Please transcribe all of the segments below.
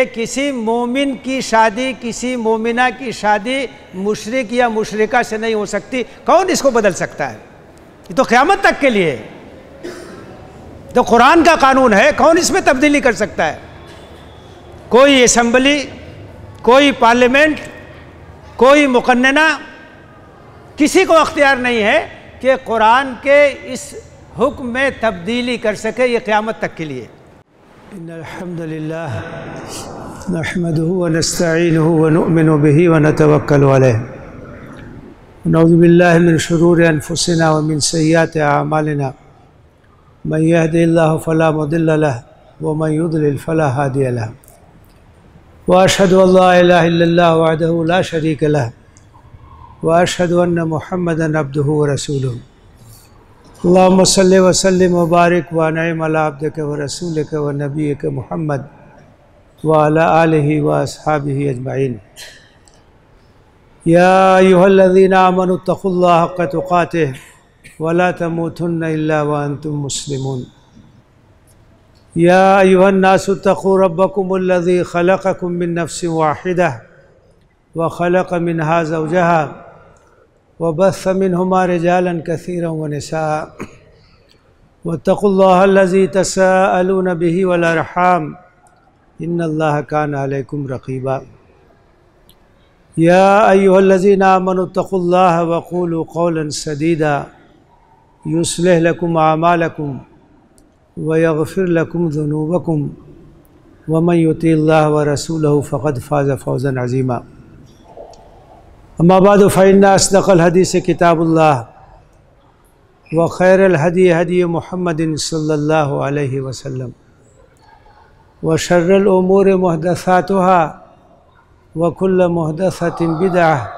किसी मोमिन की शादी किसी मोमिना की शादी मुशरक या मुशरका से नहीं हो सकती कौन इसको बदल सकता है ये तो क़्यामत तक के लिए तो कुरान का कानून है कौन इसमें तब्दीली कर सकता है कोई असम्बली कोई पार्लियामेंट कोई मुकन्ना किसी को अख्तियार नहीं है कि कुरान के इस हुक्म में तब्दीली कर सके ये क़्यामत तक के लिए إن الحمد لله نحمده ونستعينه ونؤمن به ونتوكل عليه ونعوذ بالله من شرور أنفسنا ومن سيئات أعمالنا من يهدي الله فلا مضل له ومن يضلل فلا هادي له وأشهد أن لا إله إلا الله وحده لا شريك له وأشهد أن محمدا عبده ورسوله अल्लाम वसल मुबारक वाना मलाब्द के व रसूल के व नबी के महमद वाला वसहाब अजमाइन यादीनामनतफ़ुल्लाक़ात वला तमतन तुम मुस्लिम या युहन्नासतख़ रबकुमल्लि खलक़ुम नफ़्स वाहिदा व खलक़ मिनहा जहा वबस मिन हमारे जालन कसर वनसा वतक़ल्लाजी तसलनबी वलरहम इन अल्लाह कान अलकुम रकीबा या अयोजी नामनतक़ल्ला वक़ूल कौल सदीदा यूसलह लकुम आमालकुम वफ़िर लकुम जुनूबकुम वमयुती व रसूल फ़क़द फ़ाज़ फ़ौज़न अजीमा أما بعد فإن أصدق الحديث كتاب الله وخير الهدي هدي محمد صلى الله عليه وسلم وشر الأمور محدثاتها وكل محدثة بدعة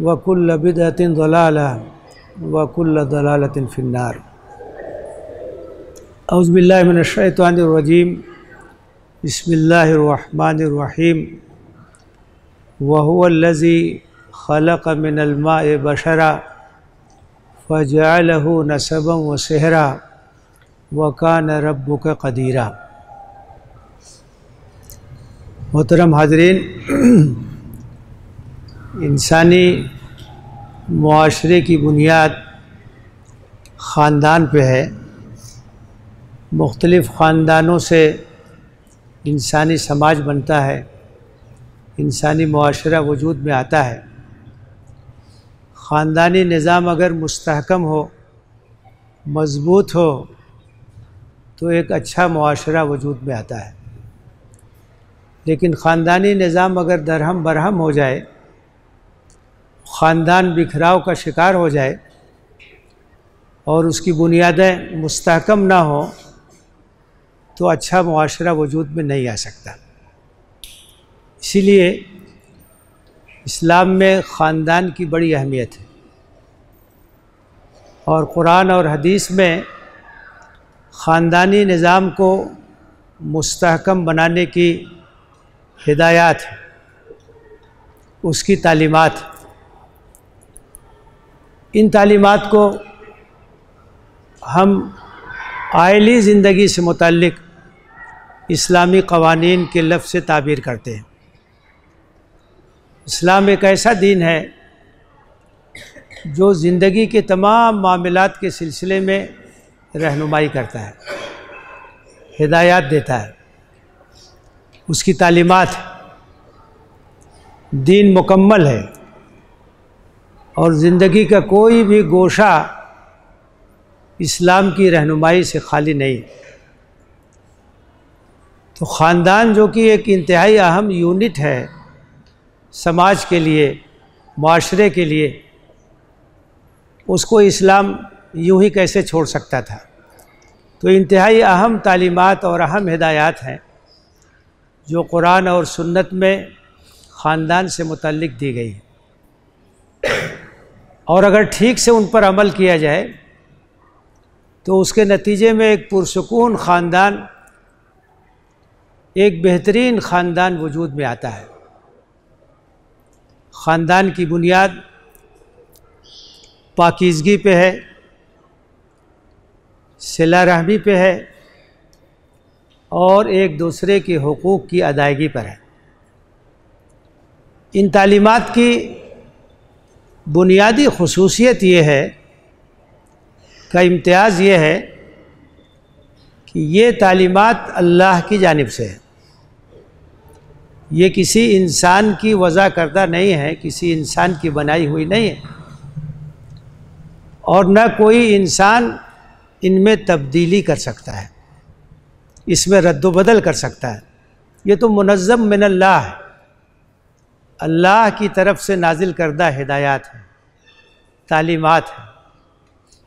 وكل بدعة ضلالة وكل ضلالة في النار أعوذ بالله من الشيطان الرجيم بسم الله الرحمن الرحيم وهو الذي खलक मिनलमा बशरा फ़जालह नसबम व सहरा वकान रब का कदीरा मोहतरम हाजरीन इंसानी माशरे की बुनियाद ख़ानदान पे है मुख्तलिफ़ ख़ानदानों से इंसानी समाज बनता है इंसानी माशरा वजूद में आता है ख़ानदानी निज़ाम अगर मुस्तकम हो मज़बूत हो तो एक अच्छा माशरा वजूद में आता है लेकिन ख़ानदानी निज़ाम अगर दरहम बरहम हो जाए ख़ानदान बिखराव का शिकार हो जाए और उसकी बुनियादें मुस्तकम ना हो तो अच्छा माशरा वजूद में नहीं आ सकता इसीलिए इस्लाम में ख़ानदान की बड़ी अहमियत है और कुरान और हदीस में ख़ानदानी निज़ाम को मुस्तहकम बनाने की हिदायत उसकी तालीमत इन तालीमत को हम आयली ज़िंदगी से मुतक़ इस्लामी कवानीन के लफ्ज़ से ताबीर करते हैं इस्लाम एक ऐसा दीन है जो ज़िंदगी के तमाम मामलों के सिलसिले में रहनुमाई करता है हिदायत देता है उसकी तालीमत दीन मुकम्मल है और ज़िंदगी का कोई भी गोशा इस्लाम की रहनुमाई से खाली नहीं तो ख़ानदान जो कि एक इंतहाई अहम यूनिट है समाज के लिए माशरे के लिए उसको इस्लाम यूं ही कैसे छोड़ सकता था तो इंतहाई अहम तालीमत और अहम हदायत हैं जो कुरान और सुन्नत में ख़ानदान से मुतलक दी गई है और अगर ठीक से उन पर अमल किया जाए तो उसके नतीजे में एक पुरसकून ख़ानदान एक बेहतरीन ख़ानदान वजूद में आता है ख़ानदान की बुनियाद पाकिजगी पे है सिला रहमी पे है और एक दूसरे के हकूक़ की अदायगी पर है इन तालीमत की बुनियादी खसूसियत ये है का इम्तियाज़ ये है कि ये तालीमत अल्लाह की जानब से है ये किसी इंसान की वजह करदा नहीं है किसी इंसान की बनाई हुई नहीं है और न कोई इंसान इनमें तब्दीली कर सकता है इसमें रद्दोबदल कर सकता है ये तो मुनज़म मिन अल्लाह है अल्लाह की तरफ से नाजिल करदा हिदायत है तालीमत है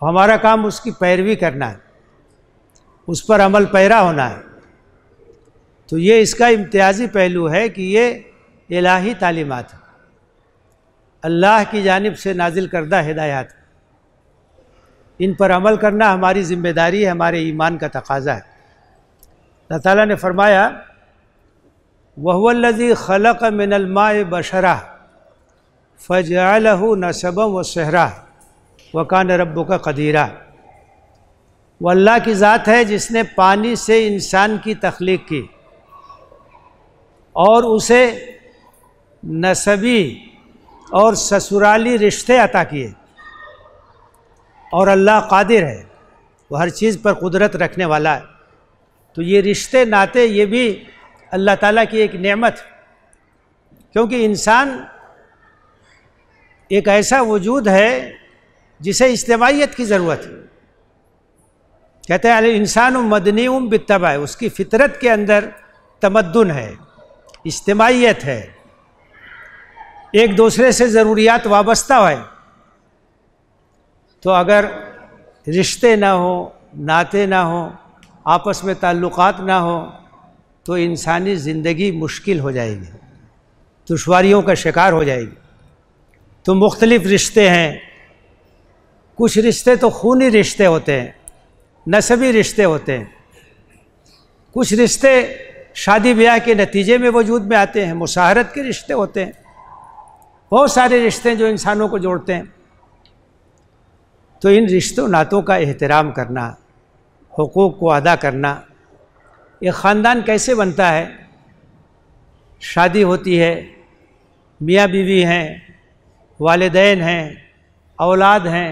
हमारा काम उसकी पैरवी करना है उस पर अमल पैरा होना है तो ये इसका इम्तियाजी पहलू है कि ये इलाही तालीमत अल्लाह की जानब से नाजिल करदा हिदायत इन पर अमल करना हमारी ज़िम्मेदारी है हमारे ईमान का तकाजा है अल्लाह ताली ने फरमाया वहवल्लजी खलक मिनलमा बशरा फ़जालहू नसब व सहरा वकान रब्बो का कदीरा वो अल्लाह की ज़ात है जिसने पानी से इंसान की तख्लीक की और उसे नसबी और ससुराली रिश्ते अता किए और अल्लाह कादिर है वो हर चीज़ पर कुदरत रखने वाला है तो ये रिश्ते नाते ये भी अल्लाह ताला की एक नेमत क्योंकि इंसान एक ऐसा वजूद है जिसे इज्तमाहीत की ज़रूरत है कहते हैं इंसान मदनी उम बितबा उसकी फितरत के अंदर तमद्दन है इज्तमाहीत है एक दूसरे से ज़रूरियात वाबस्ता है तो अगर रिश्ते ना हो नाते ना हो आपस में ताल्लुकात ना हो तो इंसानी ज़िंदगी मुश्किल हो जाएगी दुशारियों का शिकार हो जाएगी तो मुख्तलिफ़ रिश्ते हैं कुछ रिश्ते तो खूनी रिश्ते होते हैं नसबी रिश्ते होते हैं कुछ रिश्ते शादी ब्याह के नतीजे में वजूद में आते हैं मुशाहरत के रिश्ते होते हैं बहुत सारे रिश्ते हैं जो इंसानों को जोड़ते हैं तो इन रिश्तों नातों का एहतराम करना हकूक़ को अदा करना एक ख़ानदान कैसे बनता है शादी होती है मियाँ बीवी हैं वालदेन हैं औलाद हैं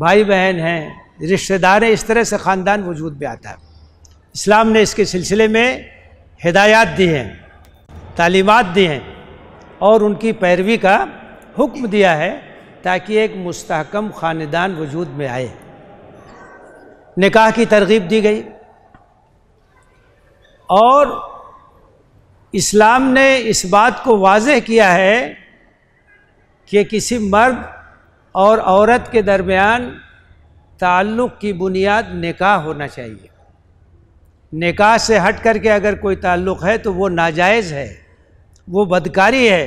भाई बहन हैं रिश्तेदार हैं इस तरह से ख़ानदान वजूद में आता है इस्लाम ने इसके सिलसिले में हिदायत दी हैं तालीमत दी हैं और उनकी पैरवी का हुक्म दिया है ताकि एक मुस्तकम ख़ानदान वजूद में आए निकाह की तरगीब दी गई और इस्लाम ने इस बात को वाज किया है कि किसी मर्द और औरत के दरमियान ताल्लुक़ की बुनियाद निकाह होना चाहिए निकाह से हट कर के अगर कोई ताल्लुक़ है तो वो नाजायज़ है वो बदकारी है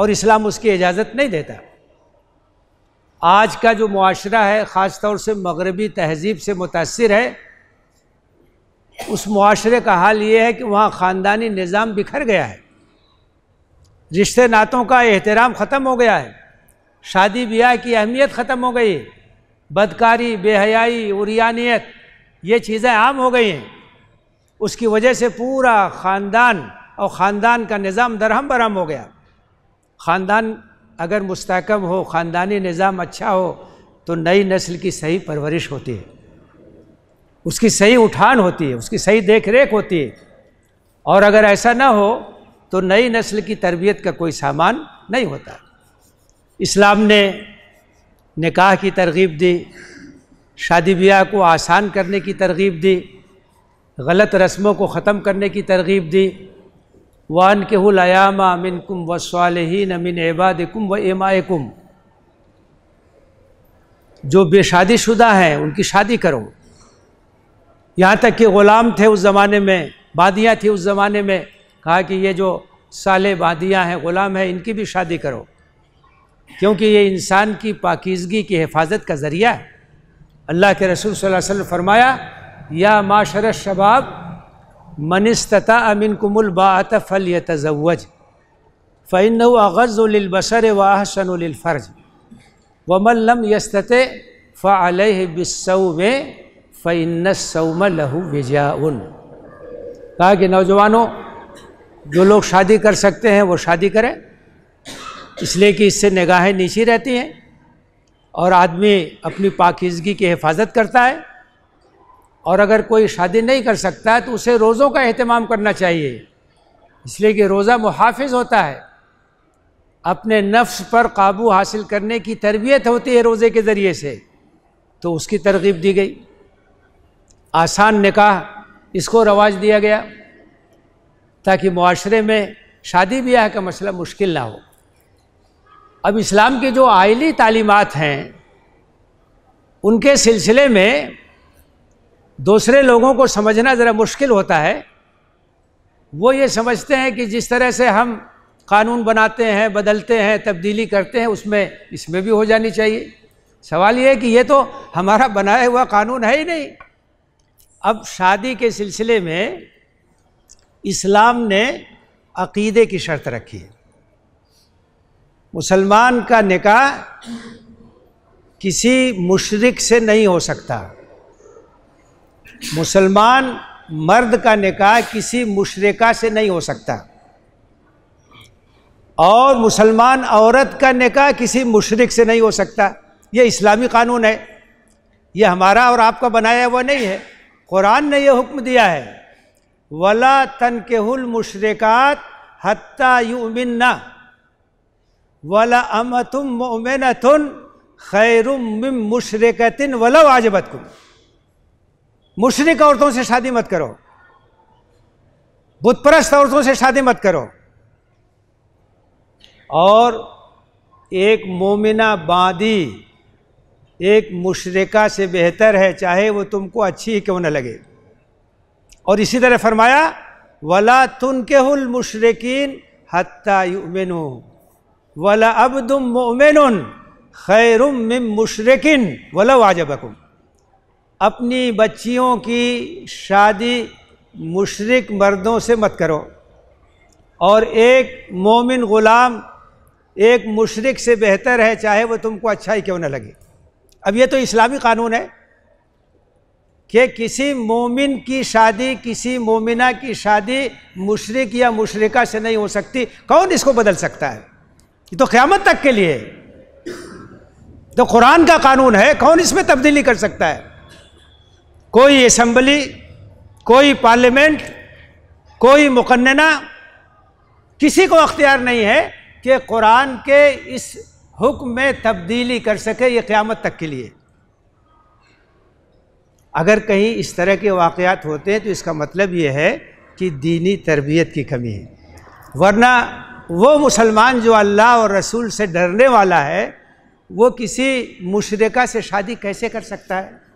और इस्लाम उसकी इजाज़त नहीं देता आज का जो माशरा है ख़ास तौर से मगरबी तहजीब से मुतासर है उस माशरे का हाल ये है कि वहाँ ख़ानदानी निज़ाम बिखर गया है रिश्ते नातों का एहतराम ख़त्म हो गया है शादी ब्याह की अहमियत ख़त्म हो गई है बदकारी बेहयाई उरियानियत ये चीज़ें आम हो गई हैं उसकी वजह से पूरा ख़ानदान और ख़ानदान का निज़ाम दरहम बरहम हो गया ख़ानदान अगर मुस्तकम हो ख़ानदानी निज़ाम अच्छा हो तो नई नस्ल की सही परवरिश होती है उसकी सही उठान होती है उसकी सही देख रेख होती है और अगर ऐसा ना हो तो नई नस्ल की तरबियत का कोई सामान नहीं होता इस्लाम ने निकाह की तरगीब दी शादी ब्याह को आसान करने की तरगीब दी गलत रस्मों को ख़त्म करने की तरगीब दी वान के हलायामा मिन कुम व सालहीन मिन एबाद कुम व एमाए कुम जो शुदा हैं उनकी शादी करो यहाँ तक कि ग़ुलाम थे उस ज़माने में बादियाँ थी उस ज़माने में कहा कि ये जो साले बादियाँ हैं ग़ुलाम हैं इनकी भी शादी करो क्योंकि ये इंसान की पाकिजगी की हिफाजत का ज़रिया है अल्लाह के रसूल सल्लल्लाहु अलैहि वसल्लम फरमाया या माशर शबाब मनस्तता अमिन कुमलबात फ़ल तज़वज फ़ैन अगज़ुलबसर वाहसनफ़र्ज वमल्लम यस्त फ़ल बिसव फ़ैन सऊम लहू विजाउन कहा कि नौजवानों जो लोग शादी कर सकते हैं वो शादी करें इसलिए कि इससे निगाहें नीची रहती हैं और आदमी अपनी पाकिजगी की हिफाजत करता है और अगर कोई शादी नहीं कर सकता तो उसे रोज़ों का अहतमाम करना चाहिए इसलिए कि रोज़ा मुहाफ़ होता है अपने नफ्स पर काबू हासिल करने की तरबियत होती है रोज़े के ज़रिए से तो उसकी तरगीब दी गई आसान निकाह इसको रवाज दिया गया ताकि माशरे में शादी ब्याह का मसला मुश्किल ना हो अब इस्लाम की जो आयली तालीमत हैं उनके सिलसिले में दूसरे लोगों को समझना ज़रा मुश्किल होता है वो ये समझते हैं कि जिस तरह से हम कानून बनाते हैं बदलते हैं तब्दीली करते हैं उसमें इसमें भी हो जानी चाहिए सवाल ये है कि ये तो हमारा बनाया हुआ कानून है ही नहीं अब शादी के सिलसिले में इस्लाम ने अकीदे की शर्त रखी है मुसलमान का निकाह किसी मुशरक से नहीं हो सकता मुसलमान मर्द का निकाह किसी मुशरका से नहीं हो सकता और मुसलमान औरत का निकाह किसी मुशरक से नहीं हो सकता ये इस्लामी कानून है ये हमारा और आपका बनाया हुआ नहीं है कुरान ने यह हुक्म दिया है वला तन केहुल मुशरक़ात हत्ता युमिन्ना वला अमतुम मोमिन खैरुम मुशरकतिन वला वाजबत कुम मुशरक औरतों से शादी मत करो बुतप्रस्त औरतों से शादी मत करो और एक मोमिना बादी एक मुशरका से बेहतर है चाहे वो तुमको अच्छी ही क्यों न लगे और इसी तरह फरमाया वला तुन हल मुशरकिन हत्ता वला अब तुम मोमिन खैरुम मुशरकिन वला वाजबकुम अपनी बच्चियों की शादी मुशरक मर्दों से मत करो और एक मोमिन ग़ुलाम एक मुशरक से बेहतर है चाहे वो तुमको अच्छा ही क्यों ना लगे अब ये तो इस्लामी कानून है कि किसी मोमिन की शादी किसी मोमिना की शादी मुशरक या मुशरका से नहीं हो सकती कौन इसको बदल सकता है ये तो क़्यामत तक के लिए तो कुरान का कानून है कौन इसमें तब्दीली कर सकता है कोई असम्बली कोई पार्लियामेंट कोई मुकन्ना किसी को अख्तियार नहीं है कि कुरान के इस हुक्म में तब्दीली कर सके ये क़्यामत तक के लिए अगर कहीं इस तरह के वाक़ात होते हैं तो इसका मतलब ये है कि दीनी तरबियत की कमी है वरना वो मुसलमान जो अल्लाह और रसूल से डरने वाला है वो किसी मुशरक़ा से शादी कैसे कर सकता है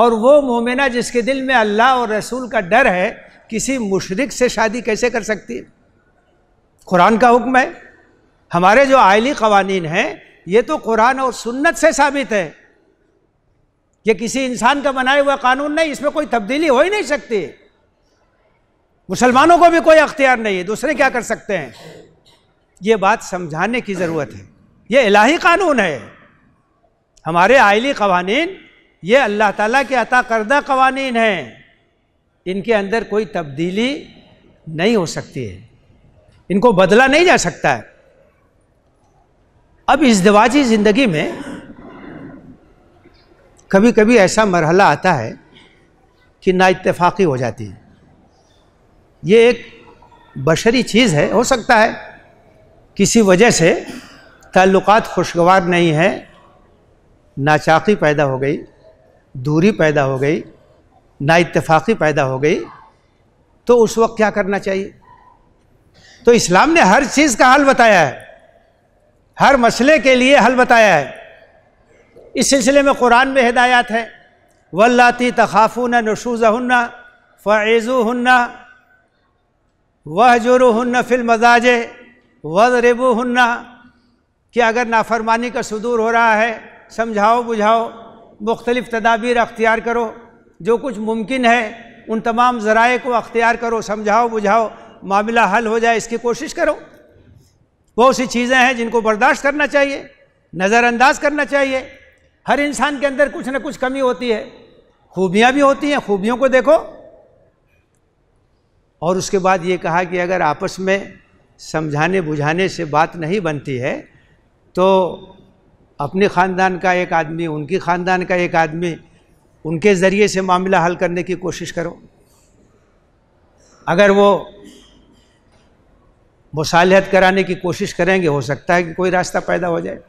और वो मोमिना जिसके दिल में अल्लाह और रसूल का डर है किसी मुशरक से शादी कैसे कर सकती है कुरान का हुक्म है हमारे जो आयली कवानीन हैं ये तो कुरान और सुन्नत से साबित है ये किसी इंसान का बनाया हुआ कानून नहीं इसमें कोई तब्दीली हो ही नहीं सकती मुसलमानों को भी कोई अख्तियार नहीं है दूसरे क्या कर सकते हैं ये बात समझाने की ज़रूरत है ये इलाही कानून है हमारे आयली कवानीन ये अल्लाह ताला के अता करदा कवानी हैं इनके अंदर कोई तब्दीली नहीं हो सकती है इनको बदला नहीं जा सकता है अब इस दवाजी ज़िंदगी में कभी कभी ऐसा मरहला आता है कि ना इतफाक़ी हो जाती है ये एक बशरी चीज़ है हो सकता है किसी वजह से ताल्लुक़ात खुशगवार नहीं है नाचाकी पैदा हो गई दूरी पैदा हो गई ना इतफाक़ी पैदा हो गई तो उस वक्त क्या करना चाहिए तो इस्लाम ने हर चीज़ का हल बताया है हर मसले के लिए हल बताया है इस सिलसिले में कुरान में हिदायत है वल्लाती तखाफुन नशूज़हन्ना फ़ैज़ुहन्ना वह हन्ना फिल मजाज वजरबुहन्ना कि अगर नाफरमानी का सुदूर हो रहा है समझाओ बुझाओ मुख्तलिफ तदाबीर अख्तियार करो जो कुछ मुमकिन है उन तमाम ज़राए को अख्तियार करो समझाओ बुझाओ मामला हल हो जाए इसकी कोशिश करो बहुत सी चीज़ें हैं जिनको बर्दाश्त करना चाहिए नज़रअंदाज करना चाहिए हर इंसान के अंदर कुछ ना कुछ कमी होती है खूबियाँ भी होती हैं खूबियों को देखो और उसके बाद ये कहा कि अगर आपस में समझाने बुझाने से बात नहीं बनती है तो अपने ख़ानदान का एक आदमी उनके ख़ानदान का एक आदमी उनके ज़रिए से मामला हल करने की कोशिश करो अगर वो मुसालहत कराने की कोशिश करेंगे हो सकता है कि कोई रास्ता पैदा हो जाए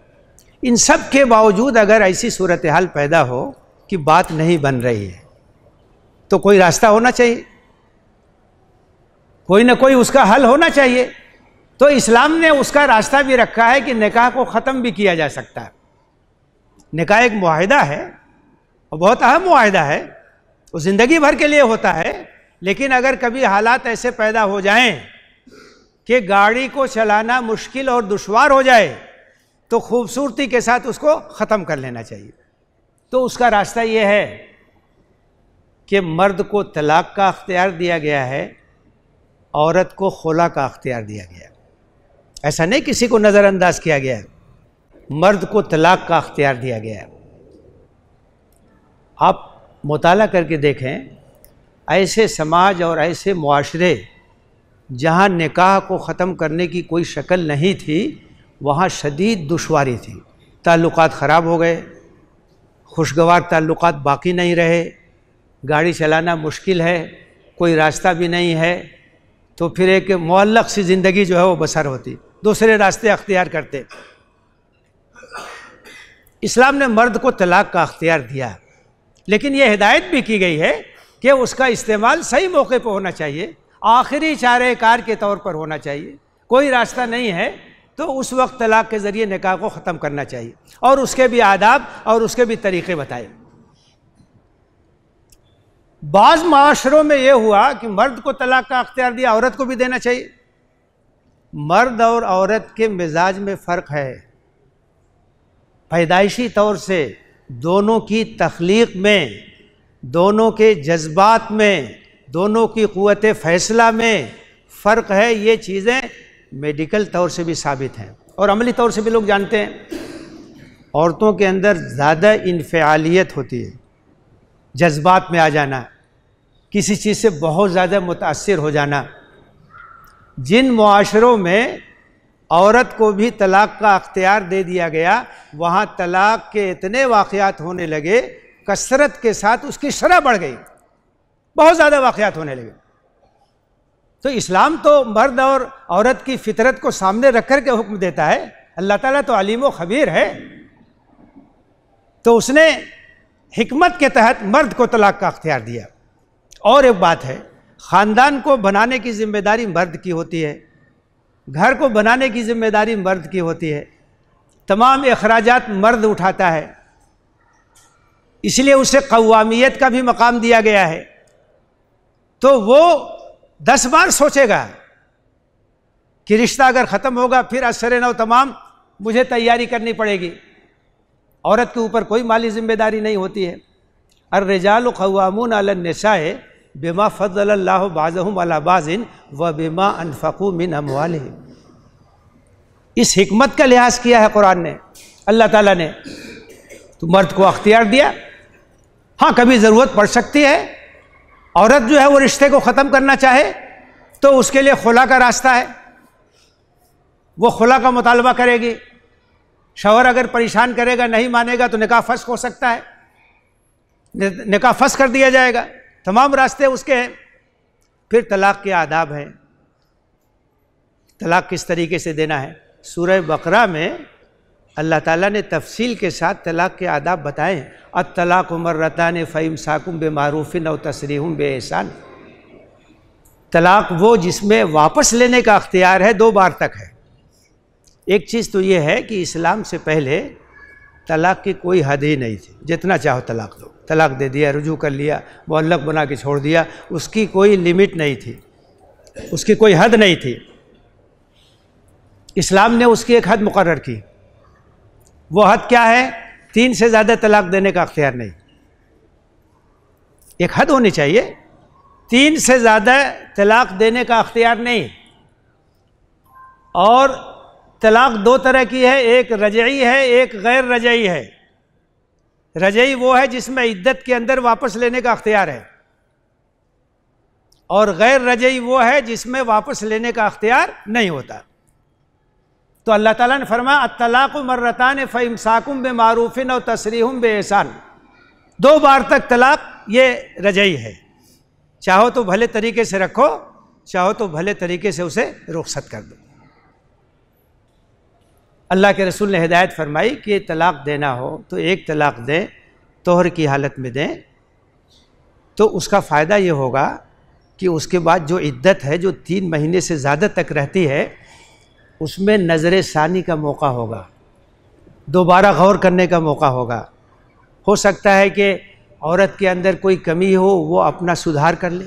इन सब के बावजूद अगर ऐसी सूरत हाल पैदा हो कि बात नहीं बन रही है तो कोई रास्ता होना चाहिए कोई ना कोई उसका हल होना चाहिए तो इस्लाम ने उसका रास्ता भी रखा है कि निकाह को ख़त्म भी किया जा सकता है निकाह एक माहिदा है और बहुत अहम माहिदा है वो ज़िंदगी भर के लिए होता है लेकिन अगर कभी हालात ऐसे पैदा हो जाएं कि गाड़ी को चलाना मुश्किल और दुशवार हो जाए तो खूबसूरती के साथ उसको ख़त्म कर लेना चाहिए तो उसका रास्ता ये है कि मर्द को तलाक का अख्तियार दिया गया है औरत को खोला का अख्तियार दिया गया है ऐसा नहीं किसी को नज़रअंदाज किया गया है मर्द को तलाक का अख्तियार दिया गया है आप मताल करके देखें ऐसे समाज और ऐसे माशरे जहाँ निकाह को ख़त्म करने की कोई शक्ल नहीं थी वहाँ शदीद दुशारी थी ताल्लुक़ ख़राब हो गए खुशगवार ताल्लुक़ बाकी नहीं रहे गाड़ी चलाना मुश्किल है कोई रास्ता भी नहीं है तो फिर एक मल्लक सी ज़िंदगी जो है वो बसर होती दूसरे रास्ते अख्तियार करते इस्लाम ने मर्द को तलाक का अख्तियार दिया लेकिन यह हिदायत भी की गई है कि उसका इस्तेमाल सही मौके पर होना चाहिए आखिरी चारे कार के तौर पर होना चाहिए कोई रास्ता नहीं है तो उस वक्त तलाक के ज़रिए निकाह को ख़त्म करना चाहिए और उसके भी आदाब और उसके भी तरीक़े बताए बाज़ माशरों में यह हुआ कि मर्द को तलाक का अख्तियार दिया औरत को भी देना चाहिए मर्द और औरत के मिजाज में फ़र्क है पैदाइशी तौर से दोनों की तख्लीक में दोनों के जज्बात में दोनों की क़वत फ़ैसला में फ़र्क है ये चीज़ें मेडिकल तौर से भी साबित हैं और अमली तौर से भी लोग जानते हैं औरतों के अंदर ज़्यादा इनफालियत होती है जज्बात में आ जाना किसी चीज़ से बहुत ज़्यादा मुतासर हो जाना जिन माशरों में औरत को भी तलाक़ का अख्तियार दे दिया गया वहाँ तलाक़ के इतने वाक़ात होने लगे कसरत के साथ उसकी शरह बढ़ गई बहुत ज़्यादा वाक़ात होने लगे तो इस्लाम तो मर्द और औरत की फितरत को सामने रख कर के हुक्म देता है अल्लाह ताला तो अलीम खबीर है तो उसने हिकमत के तहत मर्द को तलाक़ का अख्तियार दिया और एक बात है ख़ानदान को बनाने की जिम्मेदारी मर्द की होती है घर को बनाने की जिम्मेदारी मर्द की होती है तमाम अखराज मर्द उठाता है इसलिए उसे कवामियत का भी मकाम दिया गया है तो वो दस बार सोचेगा कि रिश्ता अगर ख़त्म होगा फिर असर नौ तमाम मुझे तैयारी करनी पड़ेगी औरत के ऊपर कोई माली जिम्मेदारी नहीं होती है अर रजाल खवामून नशा है बेमा फ़ज़ल्ला अला बाज़िन व बेमा अनफ़ू मिन अमवाल इस हमत का लिहाज किया है कुरान ने अल्लाह ताला ने तो मर्द को अख्तियार दिया हाँ कभी ज़रूरत पड़ सकती है औरत जो है वो रिश्ते को ख़त्म करना चाहे तो उसके लिए खुला का रास्ता है वो खुला का मुतालबा करेगी शोहर अगर परेशान करेगा नहीं मानेगा तो निकाह फस्क हो सकता है निकाह फस्क कर दिया जाएगा तमाम रास्ते उसके हैं फिर तलाक के आदाब हैं तलाक किस तरीके से देना है सूरह बकरा में अल्लाह ताला ने तफसील के साथ तलाक के आदाब हैं अत तलाक रता ने फ़ैम साकुम बे मारूफिन और तसरीहम बे एहसान तलाक वो जिसमें वापस लेने का अख्तियार है दो बार तक है एक चीज़ तो ये है कि इस्लाम से पहले तलाक की कोई हद ही नहीं थी जितना चाहो तलाक दो तलाक दे दिया रुजू कर लिया अलग बना के छोड़ दिया उसकी कोई लिमिट नहीं थी उसकी कोई हद नहीं थी इस्लाम ने उसकी एक हद मुकर की वो हद क्या है तीन से ज़्यादा तलाक देने का अख्तियार नहीं एक हद होनी चाहिए तीन से ज़्यादा तलाक देने का अख्तियार नहीं और तलाक दो तरह की है एक रजई है एक गैर रजई है रजई वो है जिसमें इद्दत के अंदर वापस लेने का अख्तियार है और गैर रजई वो है जिसमें वापस लेने का अख्तियार नहीं होता तो अल्लाह ताला ने फरमा तलाक़ मर्रतान फ़मसाकुम बे मारूफ़िन और तसरी बे एहसान दो बार तक तलाक ये रजई है चाहो तो भले तरीके से रखो चाहो तो भले तरीके से उसे रुखसत कर दो अल्लाह के रसूल ने हिदायत फरमाई कि तलाक़ देना हो तो एक तलाक़ दें तोहर की हालत में दें तो उसका फ़ायदा ये होगा कि उसके बाद जो इद्दत है जो तीन महीने से ज़्यादा तक रहती है उसमें नज़र सानी का मौका होगा दोबारा गौर करने का मौका होगा हो सकता है कि औरत के अंदर कोई कमी हो वो अपना सुधार कर ले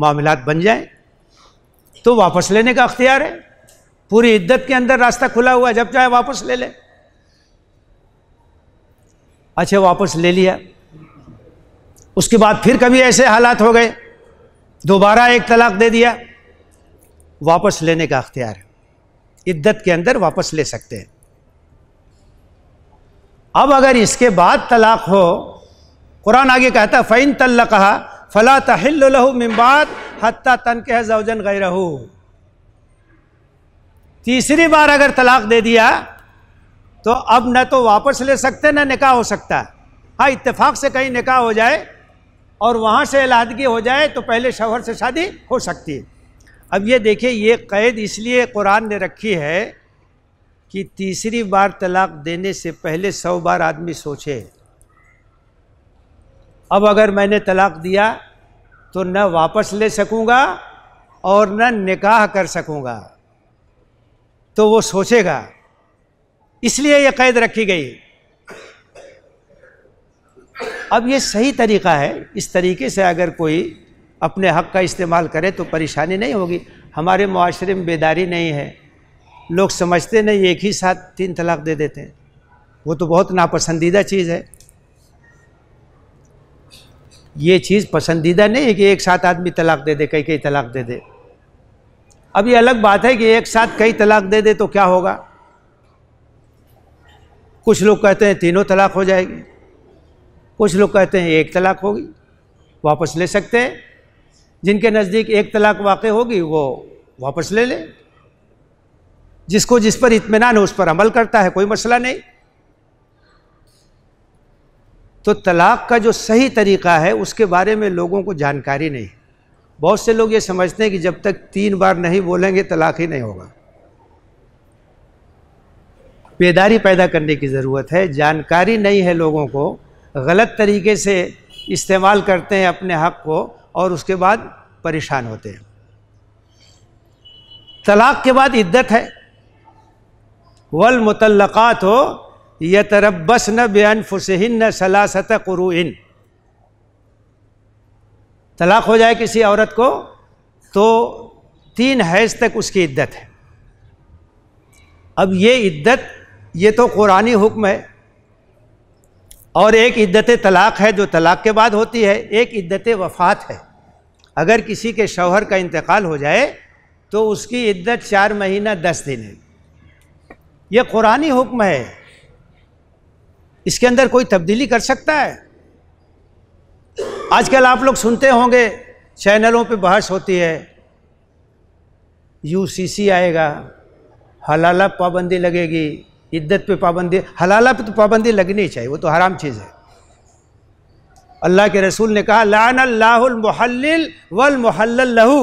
मामला बन जाए तो वापस लेने का अख्तियार है पूरी इद्दत के अंदर रास्ता खुला हुआ जब चाहे वापस ले ले अच्छा वापस ले लिया उसके बाद फिर कभी ऐसे हालात हो गए दोबारा एक तलाक दे दिया वापस लेने का अख्तियार है इद्दत के अंदर वापस ले सकते हैं अब अगर इसके बाद तलाक हो कुरान आगे कहता फ़ैन तल्ला कहा फ़ला तहल्लहू मिम्बाद हत्ता तन के जौजन गई रहू तीसरी बार अगर तलाक दे दिया तो अब न तो वापस ले सकते ना निकाह हो सकता है हाँ इतफाक़ से कहीं निकाह हो जाए और वहाँ से अलादगी हो जाए तो पहले शौहर से शादी हो सकती है अब ये देखिए ये कैद इसलिए कुरान ने रखी है कि तीसरी बार तलाक देने से पहले सौ बार आदमी सोचे अब अगर मैंने तलाक दिया तो न वापस ले सकूँगा और न निकाह कर सकूँगा तो वो सोचेगा इसलिए ये कैद रखी गई अब ये सही तरीका है इस तरीके से अगर कोई अपने हक का इस्तेमाल करे तो परेशानी नहीं होगी हमारे माशरे में बेदारी नहीं है लोग समझते नहीं एक ही साथ तीन तलाक दे देते हैं वो तो बहुत नापसंदीदा चीज़ है ये चीज़ पसंदीदा नहीं है कि एक साथ आदमी तलाक दे दे कई कई तलाक दे दे अब ये अलग बात है कि एक साथ कई तलाक दे दे तो क्या होगा कुछ लोग कहते हैं तीनों तलाक हो जाएगी कुछ लोग कहते हैं एक तलाक होगी वापस ले सकते हैं जिनके नज़दीक एक तलाक वाक़ होगी वो वापस ले ले जिसको जिस पर इतमान है उस पर अमल करता है कोई मसला नहीं तो तलाक का जो सही तरीक़ा है उसके बारे में लोगों को जानकारी नहीं बहुत से लोग ये समझते हैं कि जब तक तीन बार नहीं बोलेंगे तलाक ही नहीं होगा बेदारी पैदा करने की ज़रूरत है जानकारी नहीं है लोगों को गलत तरीके से इस्तेमाल करते हैं अपने हक़ को और उसके बाद परेशान होते हैं तलाक के बाद इद्दत है वल मुतलक़ात हो तरबस न बेअनफुसहिन न सलासत कुरुन तलाक हो जाए किसी औरत को तो तीन हैज़ तक उसकी इद्दत है अब ये इद्दत ये तो कुरानी हुक्म है और एक इद्दत तलाक है जो तलाक के बाद होती है एक इद्दत वफ़ात है अगर किसी के शौहर का इंतकाल हो जाए तो उसकी इद्दत चार महीना दस दिन है ये कुरानी हुक्म है इसके अंदर कोई तब्दीली कर सकता है आजकल आप लोग सुनते होंगे चैनलों पे बहस होती है यूसीसी आएगा हलाला पाबंदी लगेगी इद्दत पे पाबंदी हलाला पे तो पाबंदी लगनी चाहिए वो तो हराम चीज़ है अल्लाह के रसूल ने कहा लान मोहल्ल वल मोहल्ल लहू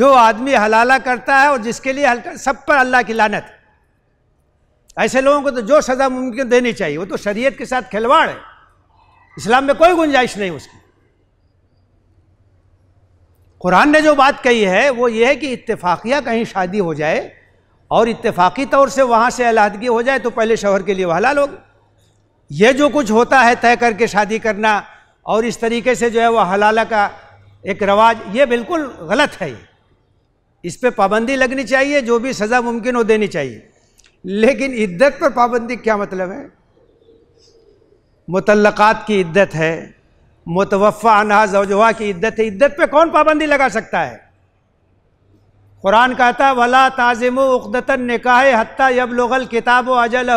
जो आदमी हलाला करता है और जिसके लिए हल्का सब पर अल्लाह की लानत ऐसे लोगों को तो जो सज़ा मुमकिन देनी चाहिए वो तो शरीयत के साथ खिलवाड़ है इस्लाम में कोई गुंजाइश नहीं उसकी कुरान ने जो बात कही है वो ये है कि इतफाकिया कहीं शादी हो जाए और इतफाकी तौर से वहाँ से अलहदगी हो जाए तो पहले शोहर के लिए वह हला लोग ये जो कुछ होता है तय करके शादी करना और इस तरीके से जो है वह हलाला का एक रवाज ये बिल्कुल गलत है इस पर पाबंदी लगनी चाहिए जो भी सज़ा मुमकिन हो देनी चाहिए लेकिन इद्दत पर पाबंदी क्या मतलब है मुतलक़ात की इद्दत है मुतवफ़ा अनहा जवजवा की इद्दत है इद्दत पे कौन पाबंदी लगा सकता है कुरान कहता है वला ताज़िम उकदतन निकाह हत्ता यब लगल किताब अजल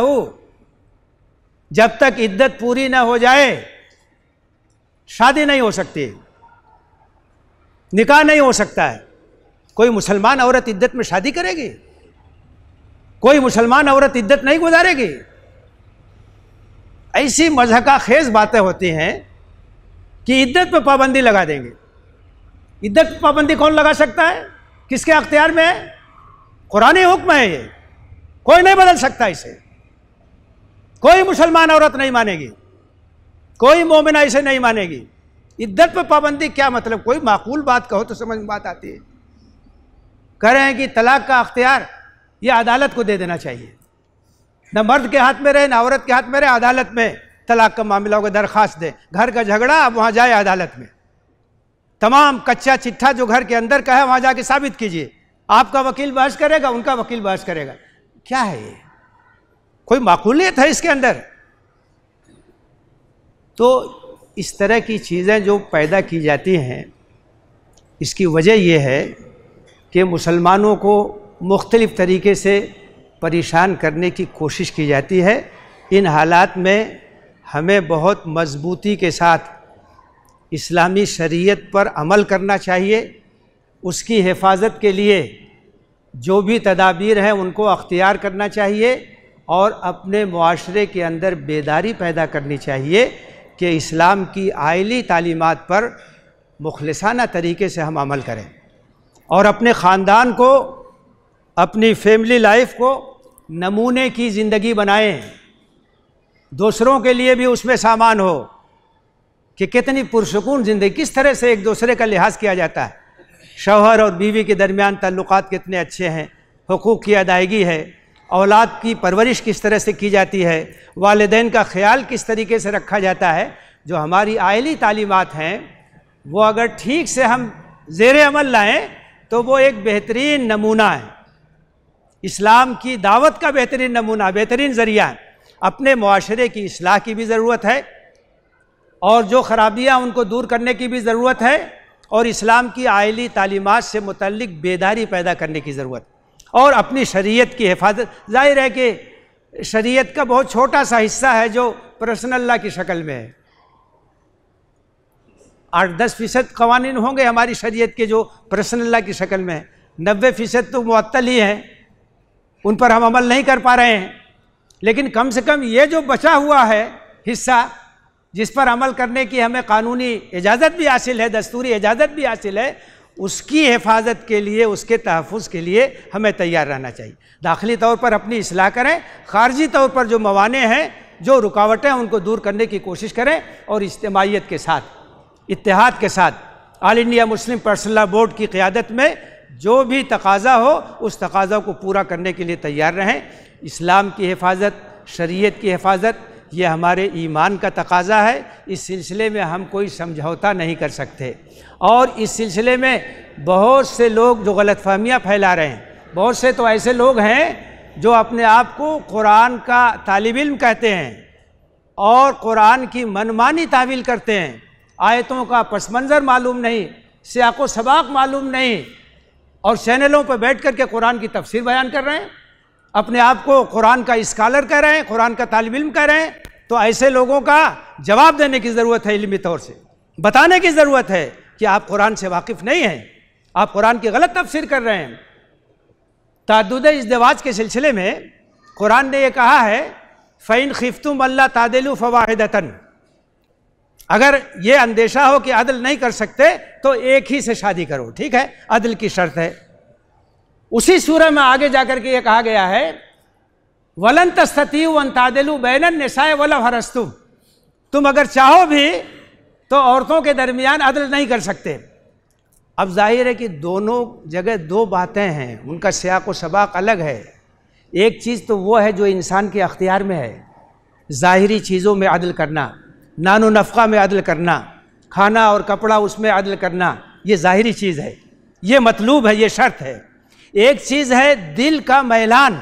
जब तक इद्दत पूरी ना हो जाए शादी नहीं हो सकती निकाह नहीं हो सकता है कोई मुसलमान औरत इद्दत में शादी करेगी कोई मुसलमान औरत इद्दत नहीं गुजारेगी ऐसी मजहका खेज बातें होती हैं कि इद्दत पर पाबंदी लगा देंगे इद्दत पर पाबंदी कौन लगा सकता है किसके अख्तियार में है कुरानी हुक्म है ये कोई नहीं बदल सकता इसे कोई मुसलमान औरत नहीं मानेगी कोई मोमिना इसे नहीं मानेगी इद्दत पर पाबंदी क्या मतलब कोई माकूल बात कहो तो समझ में बात आती है कह रहे हैं कि तलाक का अख्तियार ये अदालत को दे देना चाहिए न मर्द के हाथ में रहे ना औरत के हाथ में रहे अदालत में तलाक का मामला होगा दरख्वास्त दे घर का झगड़ा अब वहाँ जाए अदालत में तमाम कच्चा चिट्ठा जो घर के अंदर का है वहाँ जाके साबित कीजिए आपका वकील बहस करेगा उनका वकील बहस करेगा क्या है ये कोई माकूलियत है इसके अंदर तो इस तरह की चीज़ें जो पैदा की जाती हैं इसकी वजह यह है कि मुसलमानों को मुख्तलिफ़ तरीके से परेशान करने की कोशिश की जाती है इन हालात में हमें बहुत मजबूती के साथ इस्लामी शरीयत पर अमल करना चाहिए उसकी हिफाजत के लिए जो भी तदाबीर हैं उनको अख्तियार करना चाहिए और अपने माशरे के अंदर बेदारी पैदा करनी चाहिए कि इस्लाम की आयली तालीमत पर मुखलसाना तरीके से हम अमल करें और अपने ख़ानदान को अपनी फैमिली लाइफ को नमूने की ज़िंदगी बनाएं दूसरों के लिए भी उसमें सामान हो कि कितनी पुरसकून ज़िंदगी किस तरह से एक दूसरे का लिहाज किया जाता है शौहर और बीवी के दरमियान तल्लुत कितने अच्छे हैं हकूक़ की अदायगी है औलाद की परवरिश किस तरह से की जाती है वालदेन का ख्याल किस तरीके से रखा जाता है जो हमारी आयली तालीमत हैं वो अगर ठीक से हम जेर अमल लाएँ तो वो एक बेहतरीन नमूना है इस्लाम की दावत का बेहतरीन नमूना बेहतरीन ज़रिया है अपने माशरे की असलाह की भी ज़रूरत है और जो खराबियाँ उनको दूर करने की भी ज़रूरत है और इस्लाम की आयली तालीमत से मुतल बेदारी पैदा करने की ज़रूरत और अपनी शरीयत की हिफाजत जाहिर है कि शरीयत का बहुत छोटा सा हिस्सा है जो पर्सनल्ला की शक्ल में है आठ दस फीसद कवानीन होंगे हमारी शरीयत के जो पर्सनल्ला की शक्ल में है नबे फ़ीसद तो मअतल ही हैं उन पर हम अमल नहीं कर पा रहे हैं लेकिन कम से कम ये जो बचा हुआ है हिस्सा जिस पर अमल करने की हमें कानूनी इजाज़त भी हासिल है दस्तूरी इजाज़त भी हासिल है उसकी हिफाजत के लिए उसके तहफ़ के लिए हमें तैयार रहना चाहिए दाखिली तौर पर अपनी असलाह करें खारजी तौर पर जो मवाने हैं जो रुकावटें हैं उनको दूर करने की कोशिश करें और इज्तमाहीत के साथ इतिहाद के साथ all India Muslim personal board की क़्यादत में जो भी तकाजा हो उस तकाजा को पूरा करने के लिए तैयार रहें इस्लाम की हिफाजत शरीयत की हिफाजत ये हमारे ईमान का तकाजा है इस सिलसिले में हम कोई समझौता नहीं कर सकते और इस सिलसिले में बहुत से लोग जो गलत फहमियाँ फैला रहे हैं बहुत से तो ऐसे लोग हैं जो अपने आप को कुरान का तालब इम कहते हैं और कुरान की मनमानी तावील करते हैं आयतों का पस मंज़र मालूम नहीं सियाको सबाक मालूम नहीं और चैनलों पर बैठ कर के कुरान की तफसीर बयान कर रहे हैं अपने आप को कुरान का स्कॉलर कह रहे हैं कुरान का तालब इम कह रहे हैं तो ऐसे लोगों का जवाब देने की ज़रूरत है इलमी तौर से बताने की ज़रूरत है कि आप कुरान से वाकिफ़ नहीं हैं आप कुरान की गलत तफसीर कर रहे हैं तद इसवाज के सिलसिले में कुरान ने यह कहा है फ़ैन खिफ्तुम अल्ला तादिल फ़वाहिदतन अगर ये अंदेशा हो कि अदल नहीं कर सकते तो एक ही से शादी करो ठीक है अदल की शर्त है उसी सूरह में आगे जाकर के ये कहा गया है वलंत सती वंतादिलु तादिलु बैनन निशाए वला तुम अगर चाहो भी तो औरतों के दरमियान अदल नहीं कर सकते अब जाहिर है कि दोनों जगह दो बातें हैं उनका सियाक व सबाक अलग है एक चीज़ तो वो है जो इंसान के अख्तियार में है ज़ाहरी चीज़ों में अदल करना नान नफ़ा में अदल करना खाना और कपड़ा उसमें अदल करना ये ज़ाहरी चीज़ है ये मतलूब है ये शर्त है एक चीज़ है दिल का मैलान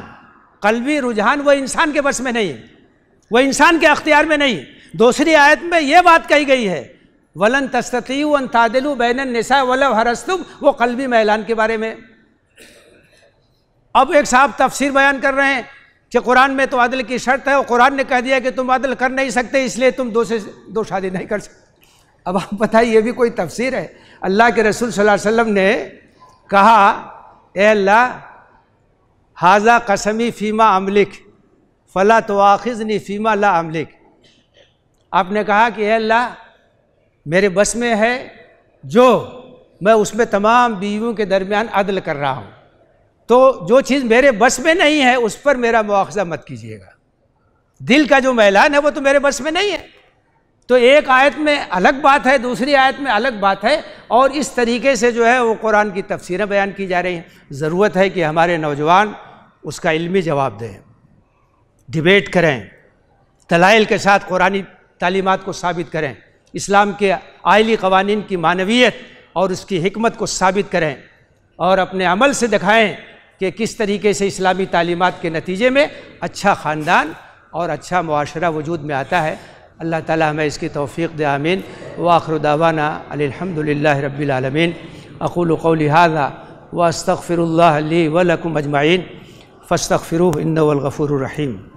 कलवी रुझान वह इंसान के बस में नहीं वह इंसान के अख्तियार में नहीं दूसरी आयत में यह बात कही गई है वलन तस्ती वन तादिलु बैन नसा वलब हरस्तुम वो कलवी मैलान के बारे में अब एक साहब तफसीर बयान कर रहे हैं कि कुरान में तो अदल की शर्त है और कुरान ने कह दिया कि तुम अदल कर नहीं सकते इसलिए तुम दो से दो शादी नहीं कर सकते अब आप बताइए ये भी कोई तफसीर है अल्लाह के रसूल सल्लल्लाहु अलैहि वसल्लम ने कहा ए अल्लाह हाजा कसमी फ़ीमा अमलिक फ़ला तो आखिज़नी फ़ीमा ला अमलिक आपने कहा कि अल्लाह मेरे बस में है जो मैं उसमें तमाम बीवियों के दरमियान अदल कर रहा हूँ तो जो चीज़ मेरे बस में नहीं है उस पर मेरा मुआवजा मत कीजिएगा दिल का जो मैलान है वो तो मेरे बस में नहीं है तो एक आयत में अलग बात है दूसरी आयत में अलग बात है और इस तरीके से जो है वो कुरान की तफसीरें बयान की जा रही हैं ज़रूरत है कि हमारे नौजवान उसका इल्मी जवाब दें डिबेट करें तलाइल के साथ कुरानी तालीमत को साबित करें इस्लाम के आयली कवानीन की मानवीय और उसकी हमत को साबित करें और अपने अमल से दिखाएँ कि किस तरीके से इस्लामी तालीमत के नतीजे में अच्छा ख़ानदान और अच्छा माशरा वजूद में आता है अल्लाह ताली हमें इसकी तौफीक दे आमीन वाखर दावाना अलहमदिल्ला रबीआलमिन अक़ुल कौलिहाजा व अस्तफ़िर ली वलकम अजमाइन फ़स्तफ़िर इन